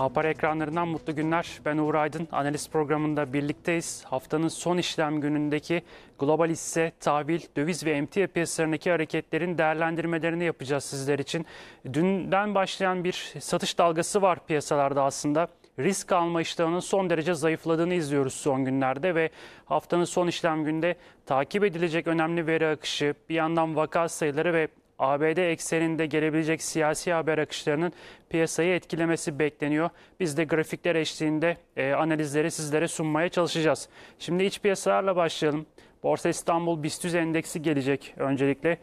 Ah ekranlarından mutlu günler. Ben Uğur Aydın. Analiz programında birlikteyiz. Haftanın son işlem günündeki global hisse, tahvil, döviz ve emtia piyasalarındaki hareketlerin değerlendirmelerini yapacağız sizler için. Dünden başlayan bir satış dalgası var piyasalarda aslında risk alma iştahının son derece zayıfladığını izliyoruz son günlerde ve haftanın son işlem günde takip edilecek önemli veri akışı, bir yandan vaka sayıları ve ABD ekseninde gelebilecek siyasi haber akışlarının piyasayı etkilemesi bekleniyor. Biz de grafikler eşliğinde e, analizleri sizlere sunmaya çalışacağız. Şimdi iç piyasalarla başlayalım. Borsa İstanbul BIST endeksi gelecek öncelikle.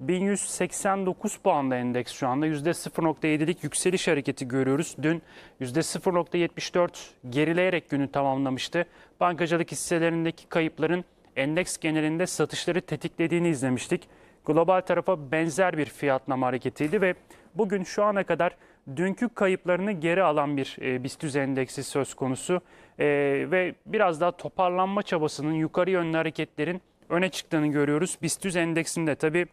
1189 puanda endeks şu anda. %0.7'lik yükseliş hareketi görüyoruz. Dün %0.74 gerileyerek günü tamamlamıştı. Bankacılık hisselerindeki kayıpların endeks genelinde satışları tetiklediğini izlemiştik global tarafa benzer bir fiyatlama hareketiydi ve bugün şu ana kadar dünkü kayıplarını geri alan bir e, BIST endeksi söz konusu e, ve biraz daha toparlanma çabasının yukarı yönlü hareketlerin öne çıktığını görüyoruz. BIST endeksinde tabi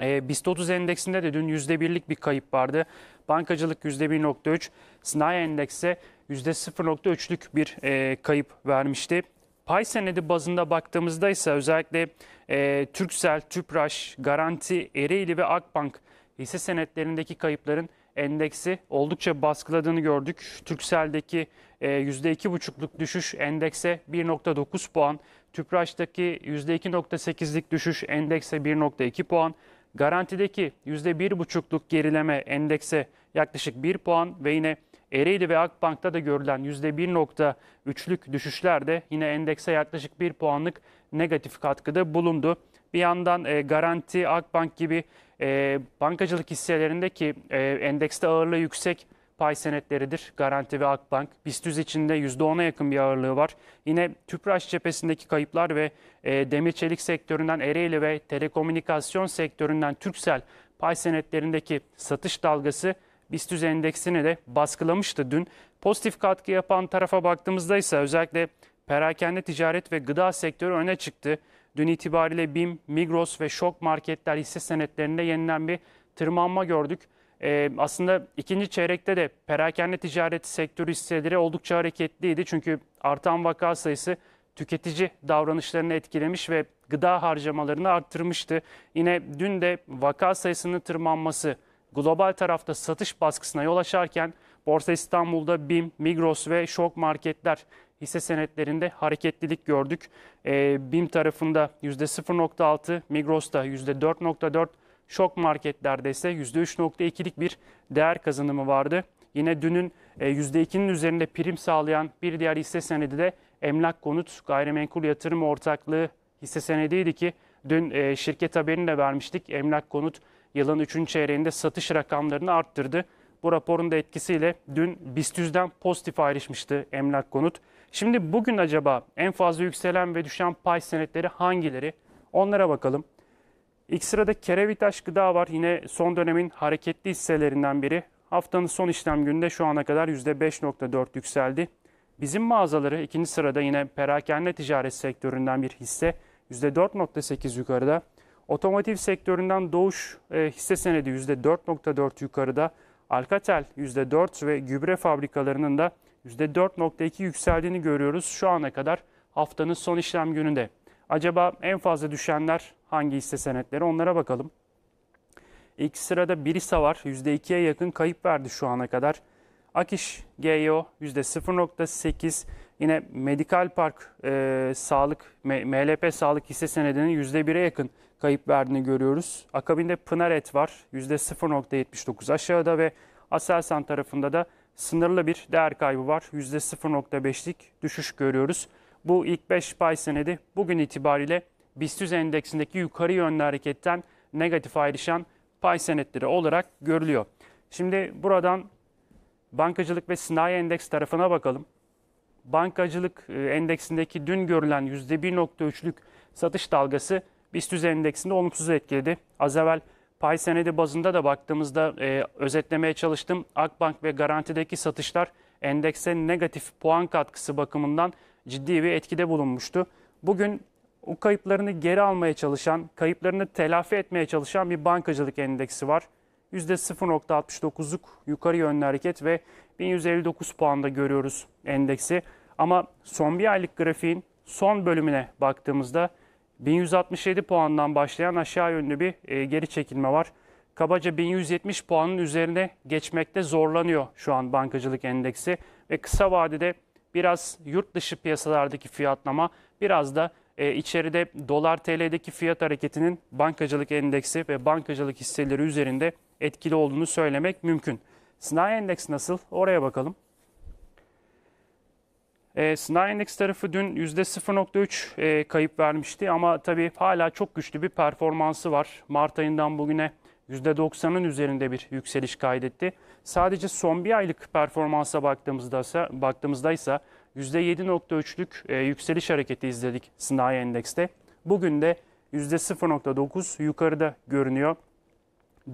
e, BIST 30 endeksinde de dün %1'lik bir kayıp vardı. Bankacılık %1.3, sanayi endekse %0.3'lük bir e, kayıp vermişti. Pay senedi bazında baktığımızda ise özellikle e, Türksel, Tüpraş, Garanti, Ereğli ve Akbank hisse senetlerindeki kayıpların endeksi oldukça baskıladığını gördük. Türksel'deki %2,5'luk e, düşüş endekse 1,9 puan, Tüpraş'taki %2,8'lik düşüş endekse 1,2 puan, Garantideki %1,5'luk gerileme endekse yaklaşık 1 puan ve yine Ereğli ve Akbank'ta da görülen %1.3'lük düşüşler de yine endekse yaklaşık 1 puanlık negatif katkıda bulundu. Bir yandan e, Garanti, Akbank gibi e, bankacılık hisselerindeki e, endekste ağırlığı yüksek pay senetleridir. Garanti ve Akbank. BIST içinde %10'a yakın bir ağırlığı var. Yine Tüpraş cephesindeki kayıplar ve e, demir çelik sektöründen Ereğli ve telekomünikasyon sektöründen Türksel pay senetlerindeki satış dalgası BIST endeksini de baskılamıştı dün. Pozitif katkı yapan tarafa baktığımızda ise özellikle perakende ticaret ve gıda sektörü öne çıktı. Dün itibariyle BİM, Migros ve Şok Marketler hisse senetlerinde yeniden bir tırmanma gördük. Ee, aslında ikinci çeyrekte de perakende ticaret sektörü hisseleri oldukça hareketliydi. Çünkü artan vaka sayısı tüketici davranışlarını etkilemiş ve gıda harcamalarını arttırmıştı. Yine dün de vaka sayısının tırmanması global tarafta satış baskısına yol açarken Borsa İstanbul'da BİM, Migros ve Şok Marketler hisse senetlerinde hareketlilik gördük. E, BİM tarafında %0.6, Migros'ta %4.4, Şok marketlerde ise %3.2'lik bir değer kazanımı vardı. Yine dünün %2'nin e, üzerinde prim sağlayan bir diğer hisse senedi de Emlak Konut Gayrimenkul Yatırım Ortaklığı hisse senediydi ki dün e, şirket haberini de vermiştik. Emlak Konut yılın 3. çeyreğinde satış rakamlarını arttırdı. Bu raporun da etkisiyle dün BIST 100'den pozitif ayrışmıştı emlak konut. Şimdi bugün acaba en fazla yükselen ve düşen pay senetleri hangileri? Onlara bakalım. İlk sırada Kerevitaş Gıda var. Yine son dönemin hareketli hisselerinden biri. Haftanın son işlem gününde şu ana kadar %5.4 yükseldi. Bizim mağazaları ikinci sırada yine perakende ticaret sektöründen bir hisse %4.8 yukarıda. Otomotiv sektöründen Doğuş e, hisse senedi %4.4 yukarıda. Alcatel %4 ve gübre fabrikalarının da %4.2 yükseldiğini görüyoruz şu ana kadar haftanın son işlem gününde. Acaba en fazla düşenler hangi hisse senetleri onlara bakalım. İlk sırada Birisa var. %2'ye yakın kayıp verdi şu ana kadar. Akiş GEO %0.8. Yine Medical Park e, Sağlık, MLP Sağlık hisse senedinin %1'e yakın kayıp verdiğini görüyoruz. Akabinde Pınar Et var %0.79 aşağıda ve Aselsan tarafında da sınırlı bir değer kaybı var. %0.5'lik düşüş görüyoruz. Bu ilk 5 pay senedi bugün itibariyle BIST endeksindeki yukarı yönlü hareketten negatif ayrışan pay senetleri olarak görülüyor. Şimdi buradan bankacılık ve sınai endeks tarafına bakalım. Bankacılık e, endeksindeki dün görülen %1.3'lük satış dalgası BIST endeksinde olumsuz etkiledi. Az evvel pay senedi bazında da baktığımızda e, özetlemeye çalıştım. Akbank ve garantideki satışlar endekse negatif puan katkısı bakımından ciddi bir etkide bulunmuştu. Bugün o kayıplarını geri almaya çalışan, kayıplarını telafi etmeye çalışan bir bankacılık endeksi var. %0.69'luk yukarı yönlü hareket ve 1159 puanda görüyoruz endeksi. Ama son bir aylık grafiğin son bölümüne baktığımızda 1167 puandan başlayan aşağı yönlü bir e, geri çekilme var. Kabaca 1170 puanın üzerine geçmekte zorlanıyor şu an bankacılık endeksi ve kısa vadede biraz yurt dışı piyasalardaki fiyatlama biraz da e, içeride dolar TL'deki fiyat hareketinin bankacılık endeksi ve bankacılık hisseleri üzerinde etkili olduğunu söylemek mümkün. Sınai endeksi nasıl? Oraya bakalım. E, ee, Snar tarafı dün %0.3 e, kayıp vermişti ama tabii hala çok güçlü bir performansı var. Mart ayından bugüne %90'ın üzerinde bir yükseliş kaydetti. Sadece son bir aylık performansa baktığımızda ise, baktığımızda ise %7.3'lük e, yükseliş hareketi izledik sınai endekste. Bugün de %0.9 yukarıda görünüyor.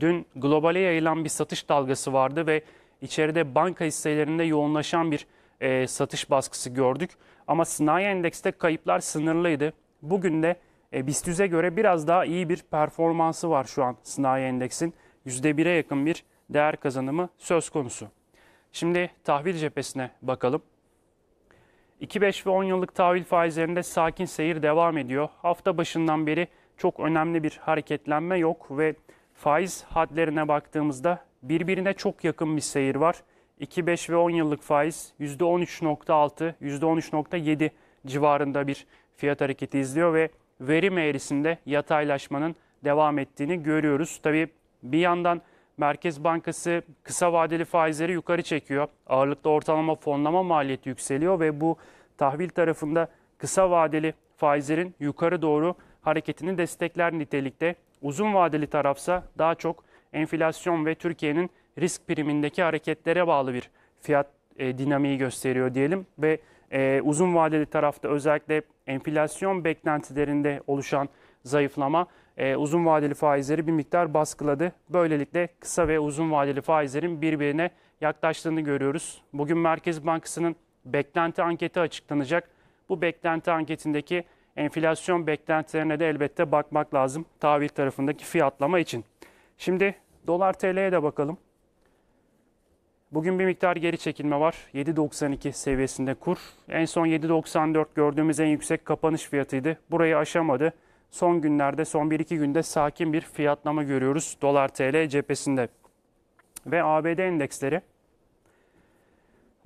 Dün globale yayılan bir satış dalgası vardı ve içeride banka hisselerinde yoğunlaşan bir e, satış baskısı gördük. Ama sanayi endekste kayıplar sınırlıydı. Bugün de e, BIST göre biraz daha iyi bir performansı var şu an sanayi endeksin. %1'e yakın bir değer kazanımı söz konusu. Şimdi tahvil cephesine bakalım. 25 ve 10 yıllık tahvil faizlerinde sakin seyir devam ediyor. Hafta başından beri çok önemli bir hareketlenme yok ve faiz hadlerine baktığımızda birbirine çok yakın bir seyir var. 2, 5 ve 10 yıllık faiz %13.6, %13.7 civarında bir fiyat hareketi izliyor ve verim eğrisinde yataylaşmanın devam ettiğini görüyoruz. Tabii bir yandan Merkez Bankası kısa vadeli faizleri yukarı çekiyor. ağırlıkta ortalama fonlama maliyeti yükseliyor ve bu tahvil tarafında kısa vadeli faizlerin yukarı doğru hareketini destekler nitelikte. Uzun vadeli tarafsa daha çok enflasyon ve Türkiye'nin risk primindeki hareketlere bağlı bir fiyat e, dinamiği gösteriyor diyelim ve e, uzun vadeli tarafta özellikle enflasyon beklentilerinde oluşan zayıflama e, uzun vadeli faizleri bir miktar baskıladı. Böylelikle kısa ve uzun vadeli faizlerin birbirine yaklaştığını görüyoruz. Bugün Merkez Bankası'nın beklenti anketi açıklanacak. Bu beklenti anketindeki enflasyon beklentilerine de elbette bakmak lazım tahvil tarafındaki fiyatlama için. Şimdi dolar TL'ye de bakalım. Bugün bir miktar geri çekilme var. 7.92 seviyesinde kur. En son 7.94 gördüğümüz en yüksek kapanış fiyatıydı. Burayı aşamadı. Son günlerde, son 1-2 günde sakin bir fiyatlama görüyoruz dolar TL cephesinde. Ve ABD endeksleri.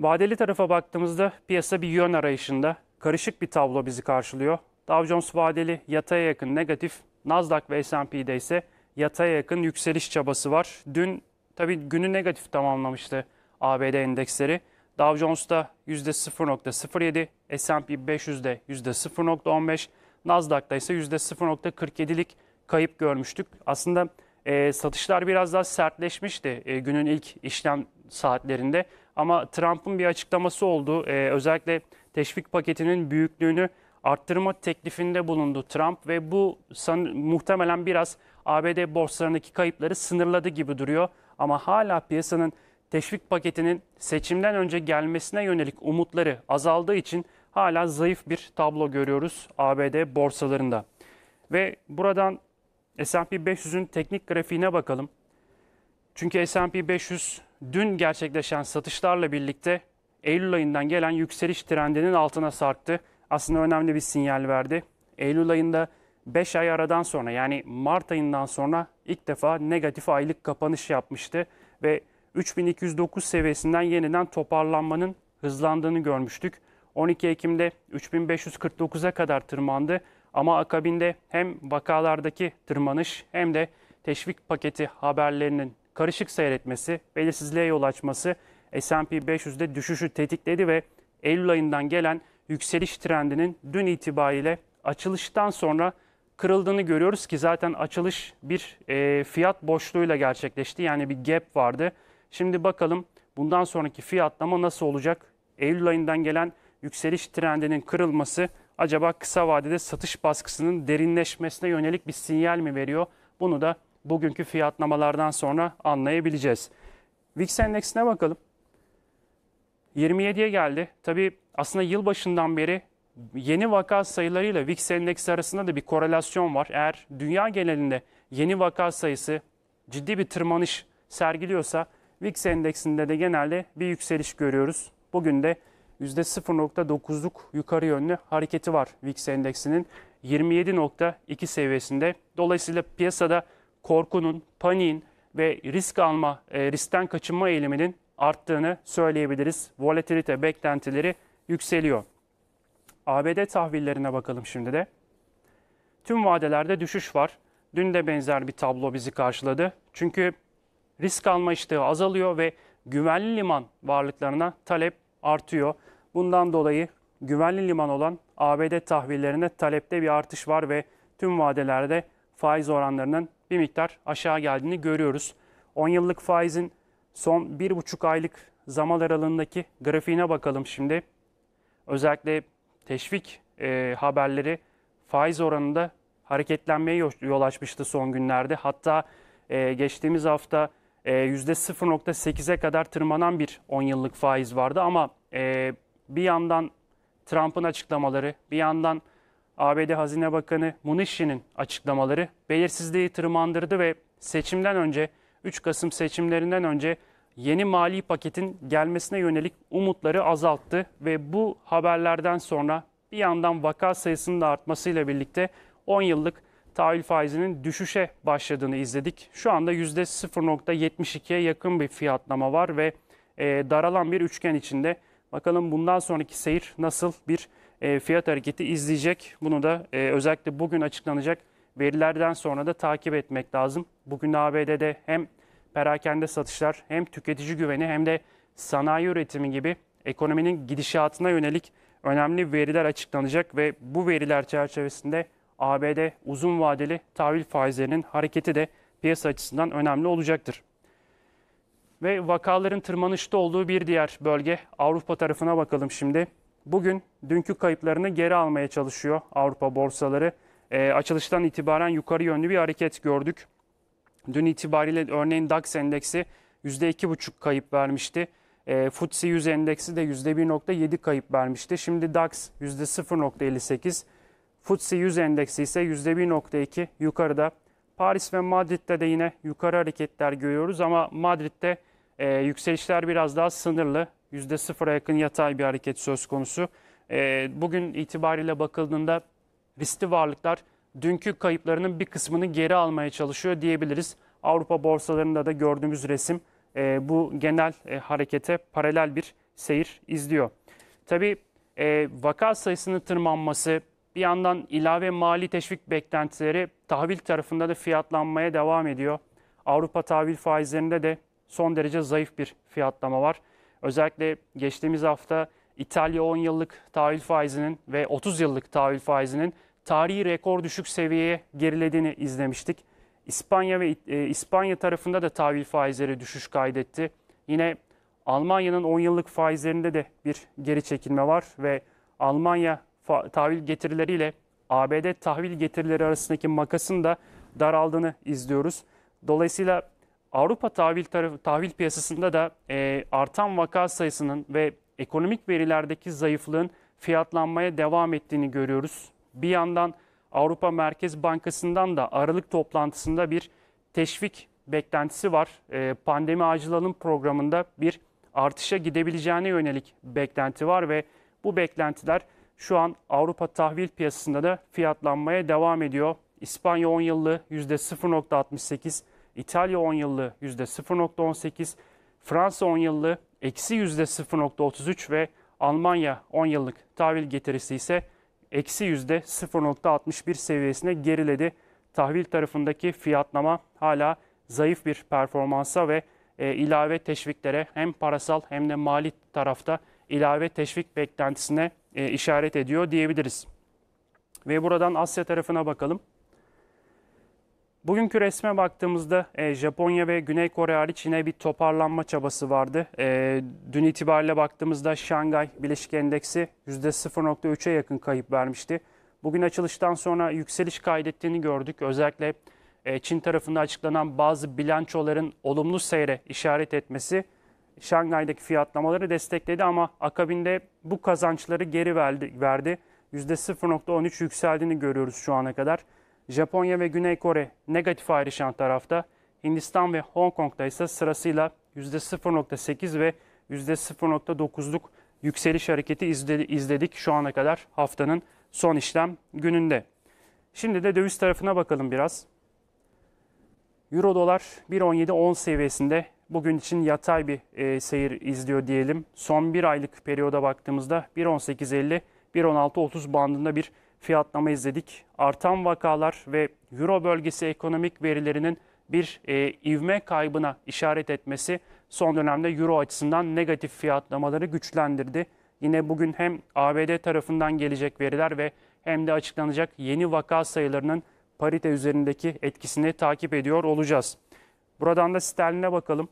Vadeli tarafa baktığımızda piyasa bir yön arayışında. Karışık bir tablo bizi karşılıyor. Dow Jones vadeli yataya yakın negatif, Nasdaq ve S&P'de ise yataya yakın yükseliş çabası var. Dün Tabii günü negatif tamamlamıştı ABD endeksleri. Dow Jones'ta %0.07, S&P 500'de %0.15, Nasdaq'ta ise %0.47'lik kayıp görmüştük. Aslında e, satışlar biraz daha sertleşmişti e, günün ilk işlem saatlerinde. Ama Trump'ın bir açıklaması oldu. E, özellikle teşvik paketinin büyüklüğünü arttırma teklifinde bulundu Trump ve bu san, muhtemelen biraz ABD borsalarındaki kayıpları sınırladı gibi duruyor. Ama hala piyasanın teşvik paketinin seçimden önce gelmesine yönelik umutları azaldığı için hala zayıf bir tablo görüyoruz ABD borsalarında. Ve buradan S&P 500'ün teknik grafiğine bakalım. Çünkü S&P 500 dün gerçekleşen satışlarla birlikte Eylül ayından gelen yükseliş trendinin altına sarktı. Aslında önemli bir sinyal verdi. Eylül ayında 5 ay aradan sonra yani Mart ayından sonra ilk defa negatif aylık kapanış yapmıştı ve 3209 seviyesinden yeniden toparlanmanın hızlandığını görmüştük. 12 Ekim'de 3549'a kadar tırmandı ama akabinde hem vakalardaki tırmanış hem de teşvik paketi haberlerinin karışık seyretmesi, belirsizliğe yol açması S&P 500'de düşüşü tetikledi ve Eylül ayından gelen yükseliş trendinin dün itibariyle açılıştan sonra kırıldığını görüyoruz ki zaten açılış bir e, fiyat boşluğuyla gerçekleşti. Yani bir gap vardı. Şimdi bakalım bundan sonraki fiyatlama nasıl olacak? Eylül ayından gelen yükseliş trendinin kırılması acaba kısa vadede satış baskısının derinleşmesine yönelik bir sinyal mi veriyor? Bunu da bugünkü fiyatlamalardan sonra anlayabileceğiz. VIX endeksine bakalım. 27'ye geldi. Tabi aslında yılbaşından beri yeni vaka sayılarıyla VIX endeksi arasında da bir korelasyon var. Eğer dünya genelinde yeni vaka sayısı ciddi bir tırmanış sergiliyorsa VIX endeksinde de genelde bir yükseliş görüyoruz. Bugün de %0.9'luk yukarı yönlü hareketi var VIX endeksinin 27.2 seviyesinde. Dolayısıyla piyasada korkunun, paniğin ve risk alma, e, riskten kaçınma eğiliminin arttığını söyleyebiliriz. Volatilite beklentileri yükseliyor. ABD tahvillerine bakalım şimdi de. Tüm vadelerde düşüş var. Dün de benzer bir tablo bizi karşıladı. Çünkü risk alma iştahı azalıyor ve güvenli liman varlıklarına talep artıyor. Bundan dolayı güvenli liman olan ABD tahvillerine talepte bir artış var ve tüm vadelerde faiz oranlarının bir miktar aşağı geldiğini görüyoruz. 10 yıllık faizin son 1,5 aylık zaman aralığındaki grafiğine bakalım şimdi. Özellikle teşvik e, haberleri faiz oranında hareketlenmeye yol açmıştı son günlerde. Hatta e, geçtiğimiz hafta e, %0.8'e kadar tırmanan bir 10 yıllık faiz vardı ama e, bir yandan Trump'ın açıklamaları, bir yandan ABD Hazine Bakanı Munishi'nin açıklamaları belirsizliği tırmandırdı ve seçimden önce 3 Kasım seçimlerinden önce yeni mali paketin gelmesine yönelik umutları azalttı ve bu haberlerden sonra bir yandan vaka sayısının da artmasıyla birlikte 10 yıllık tahvil faizinin düşüşe başladığını izledik. Şu anda %0.72'ye yakın bir fiyatlama var ve e, daralan bir üçgen içinde. Bakalım bundan sonraki seyir nasıl bir e, fiyat hareketi izleyecek. Bunu da e, özellikle bugün açıklanacak verilerden sonra da takip etmek lazım. Bugün ABD'de hem perakende satışlar hem tüketici güveni hem de sanayi üretimi gibi ekonominin gidişatına yönelik önemli veriler açıklanacak ve bu veriler çerçevesinde ABD uzun vadeli tahvil faizlerinin hareketi de piyasa açısından önemli olacaktır. Ve vakaların tırmanışta olduğu bir diğer bölge Avrupa tarafına bakalım şimdi. Bugün dünkü kayıplarını geri almaya çalışıyor Avrupa borsaları. E, açılıştan itibaren yukarı yönlü bir hareket gördük. Dün itibariyle örneğin DAX endeksi %2,5 kayıp vermişti. E, FTSE 100 endeksi de %1,7 kayıp vermişti. Şimdi DAX %0,58, FTSE 100 endeksi ise %1,2 yukarıda. Paris ve Madrid'de de yine yukarı hareketler görüyoruz ama Madrid'de e, yükselişler biraz daha sınırlı. %0'a yakın yatay bir hareket söz konusu. E, bugün itibariyle bakıldığında riskli varlıklar dünkü kayıplarının bir kısmını geri almaya çalışıyor diyebiliriz. Avrupa borsalarında da gördüğümüz resim e, bu genel e, harekete paralel bir seyir izliyor. Tabii e, vaka sayısının tırmanması, bir yandan ilave mali teşvik beklentileri tahvil tarafında da fiyatlanmaya devam ediyor. Avrupa tahvil faizlerinde de son derece zayıf bir fiyatlama var. Özellikle geçtiğimiz hafta İtalya 10 yıllık tahvil faizinin ve 30 yıllık tahvil faizinin tarihi rekor düşük seviyeye gerilediğini izlemiştik. İspanya ve e, İspanya tarafında da tahvil faizleri düşüş kaydetti. Yine Almanya'nın 10 yıllık faizlerinde de bir geri çekilme var ve Almanya tahvil getirileriyle ABD tahvil getirileri arasındaki makasın da daraldığını izliyoruz. Dolayısıyla Avrupa tahvil tarafı, tahvil piyasasında da e, artan vaka sayısının ve ekonomik verilerdeki zayıflığın fiyatlanmaya devam ettiğini görüyoruz. Bir yandan Avrupa Merkez Bankası'ndan da Aralık toplantısında bir teşvik beklentisi var. E, pandemi acilanın programında bir artışa gidebileceğine yönelik beklenti var ve bu beklentiler şu an Avrupa tahvil piyasasında da fiyatlanmaya devam ediyor. İspanya 10 yıllı %0.68, İtalya 10 yıllı %0.18, Fransa 10 yıllı eksi %0.33 ve Almanya 10 yıllık tahvil getirisi ise eksi yüzde 0.61 seviyesine geriledi. Tahvil tarafındaki fiyatlama hala zayıf bir performansa ve e, ilave teşviklere hem parasal hem de mali tarafta ilave teşvik beklentisine e, işaret ediyor diyebiliriz. Ve buradan Asya tarafına bakalım. Bugünkü resme baktığımızda e, Japonya ve Güney Kore hariç yine bir toparlanma çabası vardı. E, dün itibariyle baktığımızda Şangay Bileşik Endeksi %0.3'e yakın kayıp vermişti. Bugün açılıştan sonra yükseliş kaydettiğini gördük. Özellikle e, Çin tarafında açıklanan bazı bilançoların olumlu seyre işaret etmesi Şangay'daki fiyatlamaları destekledi ama akabinde bu kazançları geri verdi. verdi. %0.13 yükseldiğini görüyoruz şu ana kadar. Japonya ve Güney Kore negatif ayrışan tarafta. Hindistan ve Hong Kong'da ise sırasıyla %0.8 ve %0.9'luk yükseliş hareketi izledik şu ana kadar haftanın son işlem gününde. Şimdi de döviz tarafına bakalım biraz. Euro dolar 1.17.10 seviyesinde bugün için yatay bir e, seyir izliyor diyelim. Son bir aylık periyoda baktığımızda 1.18.50 1.16.30 bandında bir fiyatlama izledik. Artan vakalar ve Euro bölgesi ekonomik verilerinin bir e, ivme kaybına işaret etmesi son dönemde Euro açısından negatif fiyatlamaları güçlendirdi. Yine bugün hem ABD tarafından gelecek veriler ve hem de açıklanacak yeni vaka sayılarının parite üzerindeki etkisini takip ediyor olacağız. Buradan da sterline bakalım.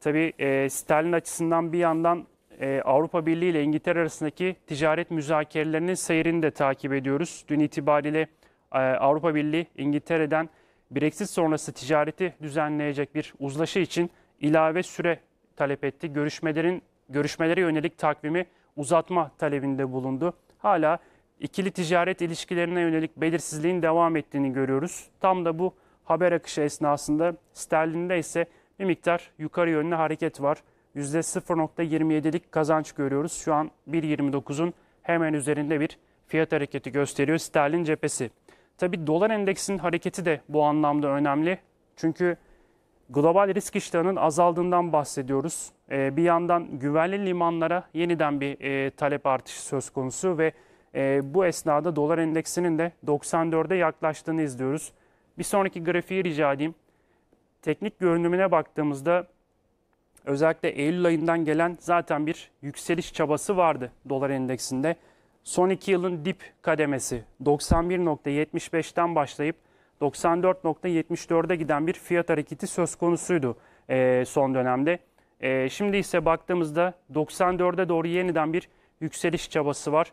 Tabii e, sterlin açısından bir yandan e, Avrupa Birliği ile İngiltere arasındaki ticaret müzakerelerinin seyrini de takip ediyoruz. Dün itibariyle e, Avrupa Birliği İngiltere'den Brexit sonrası ticareti düzenleyecek bir uzlaşı için ilave süre talep etti. Görüşmelerin görüşmelere yönelik takvimi uzatma talebinde bulundu. Hala ikili ticaret ilişkilerine yönelik belirsizliğin devam ettiğini görüyoruz. Tam da bu haber akışı esnasında sterlinde ise bir miktar yukarı yönlü hareket var. %0.27'lik kazanç görüyoruz. Şu an 1.29'un hemen üzerinde bir fiyat hareketi gösteriyor sterlin cephesi. Tabi dolar endeksinin hareketi de bu anlamda önemli. Çünkü global risk iştahının azaldığından bahsediyoruz. Ee, bir yandan güvenli limanlara yeniden bir e, talep artışı söz konusu ve e, bu esnada dolar endeksinin de 94'e yaklaştığını izliyoruz. Bir sonraki grafiği rica edeyim. Teknik görünümüne baktığımızda Özellikle Eylül ayından gelen zaten bir yükseliş çabası vardı dolar endeksinde. Son iki yılın dip kademesi 91.75'ten başlayıp 94.74'e giden bir fiyat hareketi söz konusuydu e, son dönemde. E, şimdi ise baktığımızda 94'e doğru yeniden bir yükseliş çabası var.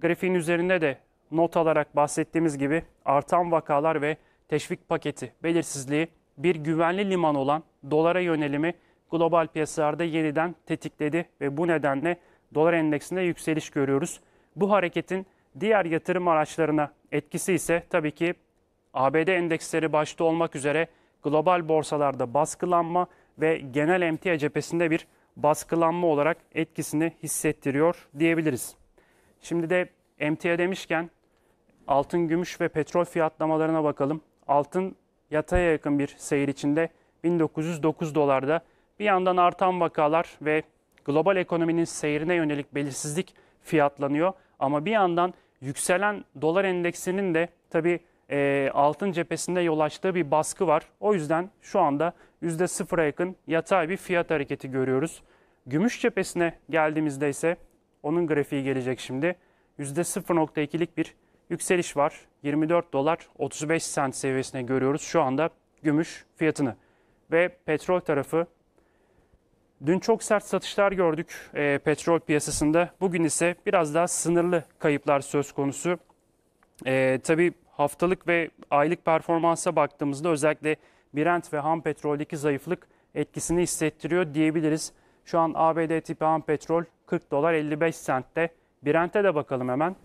Grafiğin üzerinde de not alarak bahsettiğimiz gibi artan vakalar ve teşvik paketi belirsizliği bir güvenli liman olan dolara yönelimi global piyasalarda yeniden tetikledi ve bu nedenle dolar endeksinde yükseliş görüyoruz. Bu hareketin diğer yatırım araçlarına etkisi ise tabii ki ABD endeksleri başta olmak üzere global borsalarda baskılanma ve genel emtia cephesinde bir baskılanma olarak etkisini hissettiriyor diyebiliriz. Şimdi de emtia demişken altın, gümüş ve petrol fiyatlamalarına bakalım. Altın yataya yakın bir seyir içinde 1909 dolarda bir yandan artan vakalar ve global ekonominin seyrine yönelik belirsizlik fiyatlanıyor. Ama bir yandan yükselen dolar endeksinin de tabii e, altın cephesinde yol açtığı bir baskı var. O yüzden şu anda %0'a yakın yatay bir fiyat hareketi görüyoruz. Gümüş cephesine geldiğimizde ise onun grafiği gelecek şimdi. %0.2'lik bir yükseliş var. 24 dolar 35 sent seviyesine görüyoruz şu anda gümüş fiyatını. Ve petrol tarafı Dün çok sert satışlar gördük e, petrol piyasasında. Bugün ise biraz daha sınırlı kayıplar söz konusu. E, tabii haftalık ve aylık performansa baktığımızda özellikle Brent ve ham petroldeki zayıflık etkisini hissettiriyor diyebiliriz. Şu an ABD tipi ham petrol 40 dolar 55 sentte. Brent'e de bakalım hemen.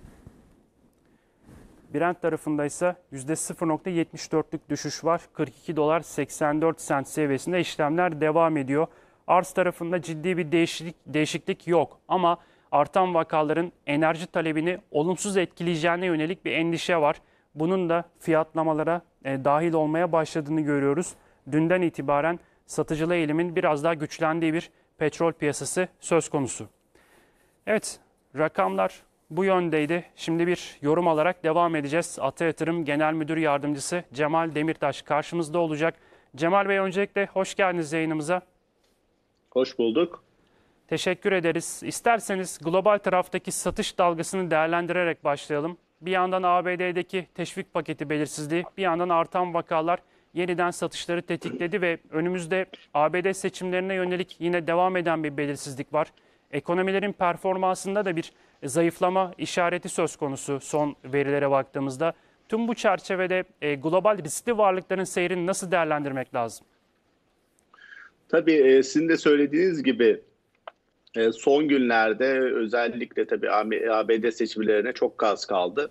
Brent tarafında ise %0.74'lük düşüş var. 42 dolar 84 sent seviyesinde işlemler devam ediyor. Arz tarafında ciddi bir değişiklik, değişiklik yok ama artan vakaların enerji talebini olumsuz etkileyeceğine yönelik bir endişe var. Bunun da fiyatlamalara e, dahil olmaya başladığını görüyoruz. Dünden itibaren satıcılı eğilimin biraz daha güçlendiği bir petrol piyasası söz konusu. Evet, rakamlar bu yöndeydi. Şimdi bir yorum alarak devam edeceğiz. Ata Yatırım Genel Müdür Yardımcısı Cemal Demirtaş karşımızda olacak. Cemal Bey öncelikle hoş geldiniz yayınımıza. Hoş bulduk. Teşekkür ederiz. İsterseniz global taraftaki satış dalgasını değerlendirerek başlayalım. Bir yandan ABD'deki teşvik paketi belirsizliği, bir yandan artan vakalar yeniden satışları tetikledi ve önümüzde ABD seçimlerine yönelik yine devam eden bir belirsizlik var. Ekonomilerin performansında da bir zayıflama işareti söz konusu son verilere baktığımızda. Tüm bu çerçevede e, global riskli varlıkların seyrini nasıl değerlendirmek lazım? Tabii e, sizin de söylediğiniz gibi e, son günlerde özellikle tabii ABD seçimlerine çok gaz kaldı.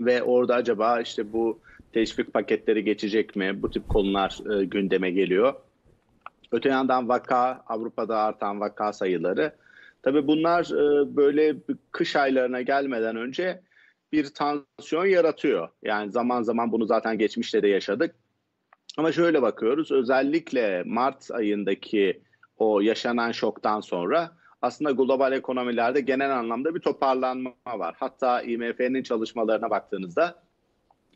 Ve orada acaba işte bu teşvik paketleri geçecek mi? Bu tip konular e, gündeme geliyor. Öte yandan vaka, Avrupa'da artan vaka sayıları. Tabii bunlar e, böyle kış aylarına gelmeden önce bir tansiyon yaratıyor. Yani zaman zaman bunu zaten geçmişte de yaşadık. Ama şöyle bakıyoruz özellikle Mart ayındaki o yaşanan şoktan sonra aslında global ekonomilerde genel anlamda bir toparlanma var. Hatta IMF'nin çalışmalarına baktığınızda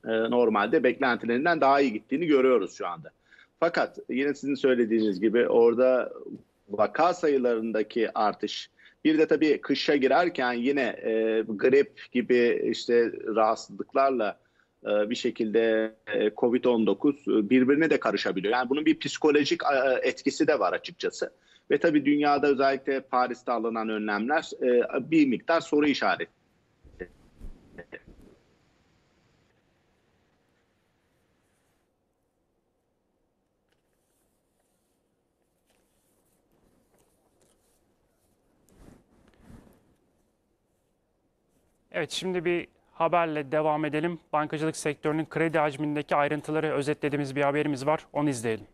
e, normalde beklentilerinden daha iyi gittiğini görüyoruz şu anda. Fakat yine sizin söylediğiniz gibi orada vaka sayılarındaki artış bir de tabii kışa girerken yine e, grip gibi işte rahatsızlıklarla e, bir şekilde e, Covid-19 e, birbirine de karışabiliyor. Yani bunun bir psikolojik etkisi de var açıkçası. Ve tabii dünyada özellikle Paris'te alınan önlemler bir miktar soru işareti. Evet şimdi bir haberle devam edelim. Bankacılık sektörünün kredi hacmindeki ayrıntıları özetlediğimiz bir haberimiz var. Onu izleyelim.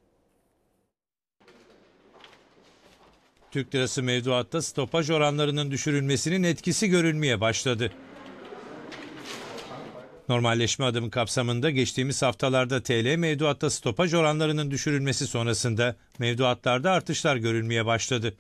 Türk lirası mevduatta stopaj oranlarının düşürülmesinin etkisi görülmeye başladı. Normalleşme adımı kapsamında geçtiğimiz haftalarda TL mevduatta stopaj oranlarının düşürülmesi sonrasında mevduatlarda artışlar görülmeye başladı.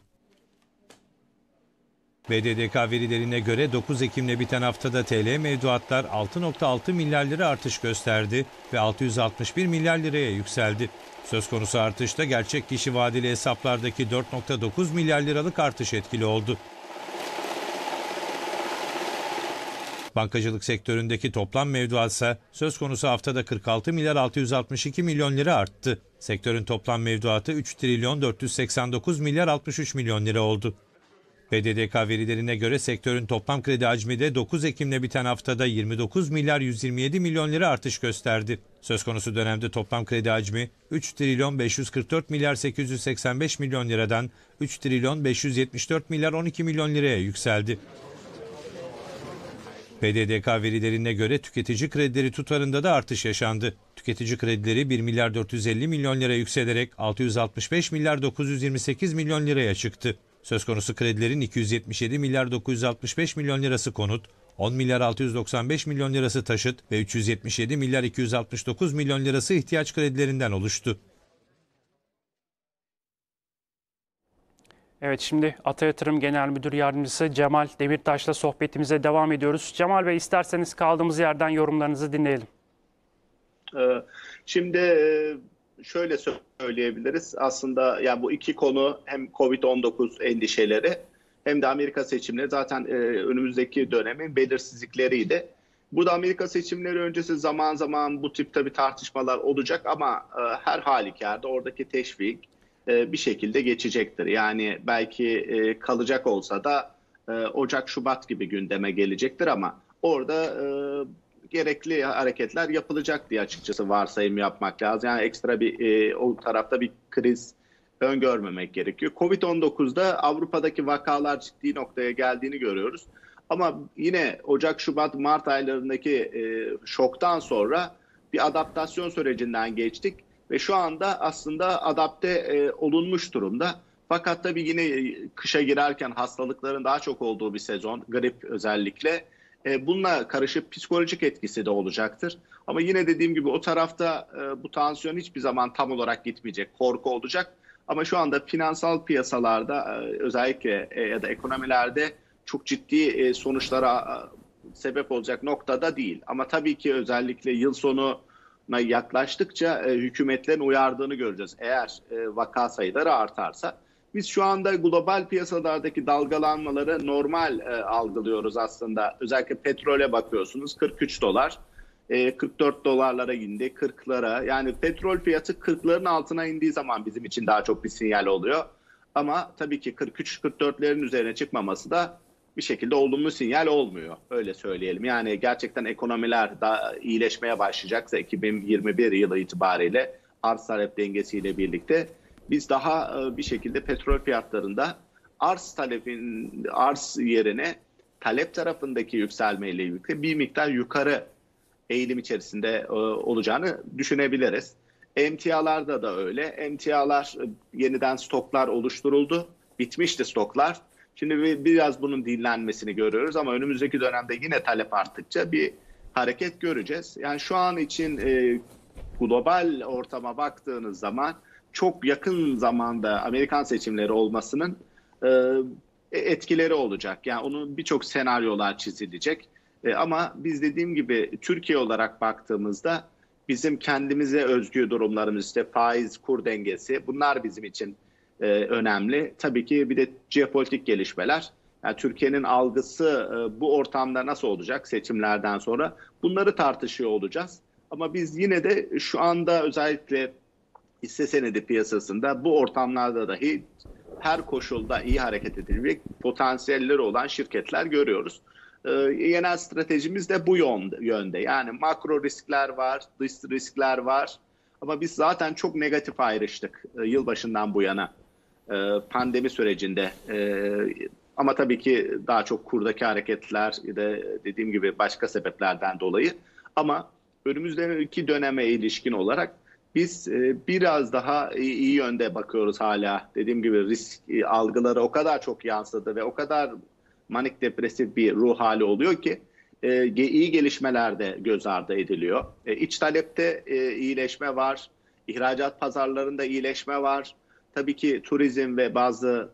BDDK verilerine göre 9 Ekim'le biten haftada TL mevduatlar 6.6 milyar lira artış gösterdi ve 661 milyar liraya yükseldi. Söz konusu artışta gerçek kişi vadeli hesaplardaki 4.9 milyar liralık artış etkili oldu. Bankacılık sektöründeki toplam mevduat ise söz konusu haftada 46 milyar 662 milyon lira arttı. Sektörün toplam mevduatı 3 trilyon 489 milyar 63 milyon lira oldu. BDDK verilerine göre sektörün toplam kredi hacmi de 9 Ekim'le biten haftada 29 milyar 127 milyon lira artış gösterdi. Söz konusu dönemde toplam kredi hacmi 3 trilyon 544 milyar 885 milyon liradan 3 trilyon 574 milyar 12 milyon liraya yükseldi. BDDK verilerine göre tüketici kredileri tutarında da artış yaşandı. Tüketici kredileri 1 milyar 450 milyon lira yükselerek 665 milyar 928 milyon liraya çıktı. Söz konusu kredilerin 277 milyar 965 milyon lirası konut, 10 milyar 695 milyon lirası taşıt ve 377 milyar 269 milyon lirası ihtiyaç kredilerinden oluştu. Evet şimdi Ata Yatırım Genel Müdür Yardımcısı Cemal Demirtaş'la sohbetimize devam ediyoruz. Cemal Bey isterseniz kaldığımız yerden yorumlarınızı dinleyelim. Ee, şimdi e, şöyle söyleyeyim söyleyebiliriz. Aslında yani bu iki konu hem Covid-19 endişeleri hem de Amerika seçimleri zaten e, önümüzdeki dönemin belirsizlikleriydi. Bu da Amerika seçimleri öncesi zaman zaman bu tip tabii tartışmalar olacak ama e, her halükarda oradaki teşvik e, bir şekilde geçecektir. Yani belki e, kalacak olsa da e, Ocak-Şubat gibi gündeme gelecektir ama orada e, gerekli hareketler yapılacak diye açıkçası varsayım yapmak lazım. Yani ekstra bir e, o tarafta bir kriz öngörmemek gerekiyor. Covid-19'da Avrupa'daki vakalar ciddi noktaya geldiğini görüyoruz. Ama yine Ocak, Şubat, Mart aylarındaki e, şoktan sonra bir adaptasyon sürecinden geçtik ve şu anda aslında adapte e, olunmuş durumda. Fakat tabii yine e, kışa girerken hastalıkların daha çok olduğu bir sezon, grip özellikle e, bununla karışıp psikolojik etkisi de olacaktır. Ama yine dediğim gibi o tarafta e, bu tansiyon hiçbir zaman tam olarak gitmeyecek. Korku olacak. Ama şu anda finansal piyasalarda e, özellikle e, ya da ekonomilerde çok ciddi e, sonuçlara sebep olacak noktada değil. Ama tabii ki özellikle yıl sonuna yaklaştıkça hükümetlerin uyardığını göreceğiz. Eğer e, vaka sayıları artarsa biz şu anda global piyasalardaki dalgalanmaları normal e, algılıyoruz aslında. Özellikle petrole bakıyorsunuz 43 dolar, 44 e, dolarlara indi, 40'lara. Yani petrol fiyatı 40'ların altına indiği zaman bizim için daha çok bir sinyal oluyor. Ama tabii ki 43-44'lerin üzerine çıkmaması da bir şekilde olumlu sinyal olmuyor. Öyle söyleyelim. Yani gerçekten ekonomiler daha iyileşmeye başlayacaksa 2021 yılı itibariyle arz talep dengesiyle birlikte biz daha e, bir şekilde petrol fiyatlarında arz talebin arz yerine talep tarafındaki yükselmeyle birlikte bir miktar yukarı eğilim içerisinde e, olacağını düşünebiliriz. Emtialarda da öyle. Emtialar e, yeniden stoklar oluşturuldu. Bitmişti stoklar. Şimdi biraz bunun dinlenmesini görüyoruz ama önümüzdeki dönemde yine talep arttıkça bir hareket göreceğiz. Yani şu an için global ortama baktığınız zaman çok yakın zamanda Amerikan seçimleri olmasının e, etkileri olacak. Yani onun birçok senaryolar çizilecek. E, ama biz dediğim gibi Türkiye olarak baktığımızda bizim kendimize özgü durumlarımız işte faiz, kur dengesi bunlar bizim için e, önemli. Tabii ki bir de jeopolitik gelişmeler. Yani Türkiye'nin algısı e, bu ortamda nasıl olacak seçimlerden sonra bunları tartışıyor olacağız. Ama biz yine de şu anda özellikle hisse senedi piyasasında bu ortamlarda dahi her koşulda iyi hareket edilecek potansiyelleri olan şirketler görüyoruz. Ee, genel stratejimiz de bu yönde. Yani makro riskler var, dış riskler var. Ama biz zaten çok negatif ayrıştık e, yılbaşından bu yana ee, pandemi sürecinde. E, ama tabii ki daha çok kurdaki hareketler de dediğim gibi başka sebeplerden dolayı. Ama önümüzdeki döneme ilişkin olarak biz e, biraz daha iyi yönde bakıyoruz hala. Dediğim gibi risk e, algıları o kadar çok yansıdı ve o kadar manik depresif bir ruh hali oluyor ki e, iyi gelişmeler de göz ardı ediliyor. İç talepte iyileşme var, ihracat pazarlarında iyileşme var. Tabii ki turizm ve bazı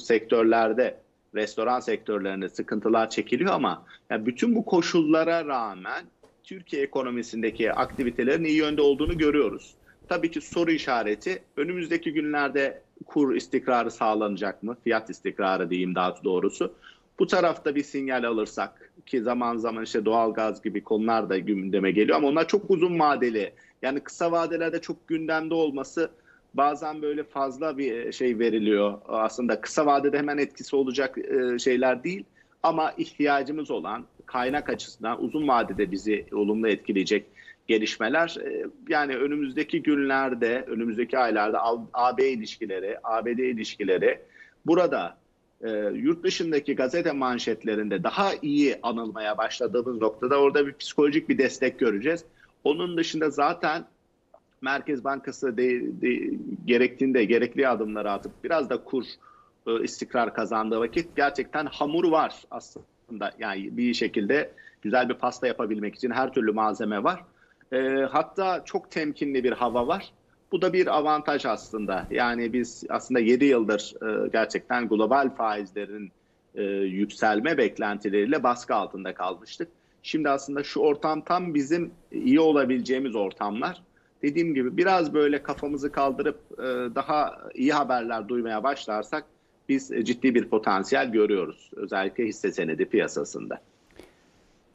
sektörlerde restoran sektörlerinde sıkıntılar çekiliyor ama yani bütün bu koşullara rağmen Türkiye ekonomisindeki aktivitelerin iyi yönde olduğunu görüyoruz. Tabii ki soru işareti önümüzdeki günlerde kur istikrarı sağlanacak mı? Fiyat istikrarı diyeyim daha doğrusu. Bu tarafta bir sinyal alırsak ki zaman zaman işte doğalgaz gibi konular da gündeme geliyor ama onlar çok uzun vadeli. Yani kısa vadelerde çok gündemde olması bazen böyle fazla bir e, şey veriliyor. Aslında kısa vadede hemen etkisi olacak e, şeyler değil. Ama ihtiyacımız olan kaynak açısından uzun vadede bizi olumlu etkileyecek gelişmeler e, yani önümüzdeki günlerde, önümüzdeki aylarda AB ilişkileri, ABD ilişkileri burada e, yurt dışındaki gazete manşetlerinde daha iyi anılmaya başladığımız noktada orada bir psikolojik bir destek göreceğiz. Onun dışında zaten Merkez Bankası de, de, gerektiğinde gerekli adımları atıp biraz da kur e, istikrar kazandığı vakit gerçekten hamur var aslında. Yani bir şekilde güzel bir pasta yapabilmek için her türlü malzeme var. E, hatta çok temkinli bir hava var. Bu da bir avantaj aslında. Yani biz aslında 7 yıldır e, gerçekten global faizlerin e, yükselme beklentileriyle baskı altında kalmıştık. Şimdi aslında şu ortam tam bizim iyi olabileceğimiz ortamlar. Dediğim gibi biraz böyle kafamızı kaldırıp e, daha iyi haberler duymaya başlarsak biz e, ciddi bir potansiyel görüyoruz. Özellikle hisse senedi piyasasında.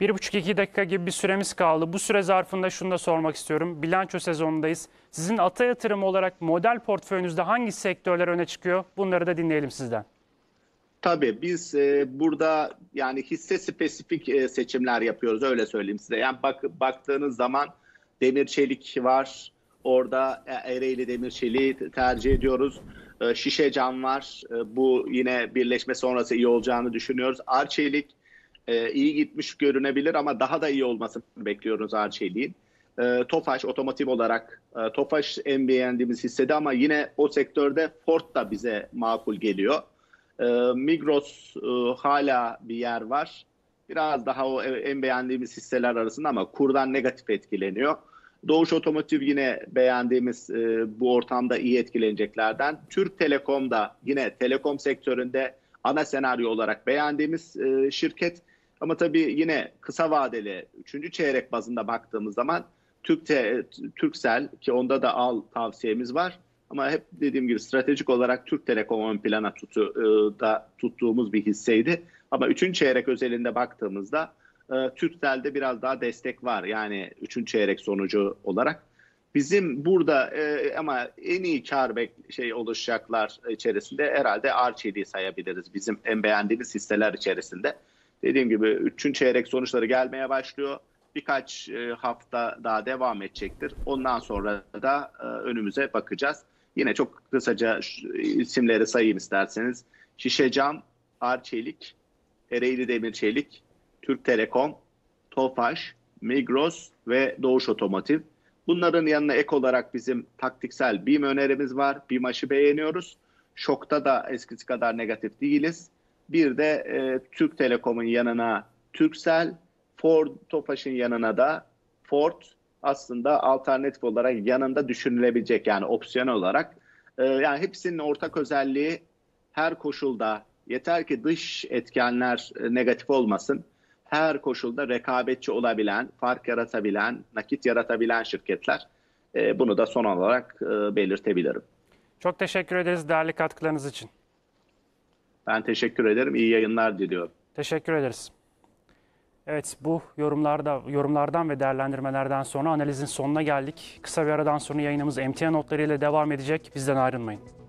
1,5-2 dakika gibi bir süremiz kaldı. Bu süre zarfında şunu da sormak istiyorum. Bilanço sezonundayız. Sizin ata yatırımı olarak model portföyünüzde hangi sektörler öne çıkıyor? Bunları da dinleyelim sizden. Tabii biz e, burada yani hisse spesifik e, seçimler yapıyoruz öyle söyleyeyim size. Yani bak, baktığınız zaman demir çelik var. Orada e, Ereğli demir çeliği tercih ediyoruz. Ee, şişe Can var. Ee, bu yine birleşme sonrası iyi olacağını düşünüyoruz. Arçelik e, iyi gitmiş görünebilir ama daha da iyi olmasını bekliyoruz Arçelik'in. Ee, Tofaş otomotiv olarak e, Tofaş en beğendiğimiz hissedi ama yine o sektörde Ford da bize makul geliyor. Migros e, hala bir yer var. Biraz daha o en beğendiğimiz hisseler arasında ama kurdan negatif etkileniyor. Doğuş Otomotiv yine beğendiğimiz e, bu ortamda iyi etkileneceklerden. Türk Telekom da yine telekom sektöründe ana senaryo olarak beğendiğimiz e, şirket. Ama tabii yine kısa vadeli 3. çeyrek bazında baktığımız zaman Türk Türkte, Türksel ki onda da al tavsiyemiz var. Ama hep dediğim gibi stratejik olarak Türk Telekom ön plana tutu, e, da tuttuğumuz bir hisseydi. Ama 3. çeyrek özelinde baktığımızda e, Türktel'de biraz daha destek var. Yani 3. çeyrek sonucu olarak. Bizim burada e, ama en iyi kar bek şey oluşacaklar içerisinde herhalde Arçelik'i sayabiliriz. Bizim en beğendiğimiz hisseler içerisinde. Dediğim gibi 3. çeyrek sonuçları gelmeye başlıyor. Birkaç e, hafta daha devam edecektir. Ondan sonra da e, önümüze bakacağız. Yine çok kısaca isimleri sayayım isterseniz. Şişecam, Arçelik, Ereğli Demir Çelik, Türk Telekom, Tofaş, Migros ve Doğuş Otomotiv. Bunların yanına ek olarak bizim taktiksel BİM önerimiz var. BİM aşı beğeniyoruz. Şokta da eskisi kadar negatif değiliz. Bir de e, Türk Telekom'un yanına Türksel, Ford Tofaş'ın yanına da Ford aslında alternatif olarak yanında düşünülebilecek yani opsiyon olarak. E, yani hepsinin ortak özelliği her koşulda yeter ki dış etkenler e, negatif olmasın her koşulda rekabetçi olabilen, fark yaratabilen, nakit yaratabilen şirketler. E, bunu da son olarak e, belirtebilirim. Çok teşekkür ederiz değerli katkılarınız için. Ben teşekkür ederim. İyi yayınlar diliyorum. Teşekkür ederiz. Evet bu yorumlarda yorumlardan ve değerlendirmelerden sonra analizin sonuna geldik. Kısa bir aradan sonra yayınımız MTA notlarıyla devam edecek. Bizden ayrılmayın.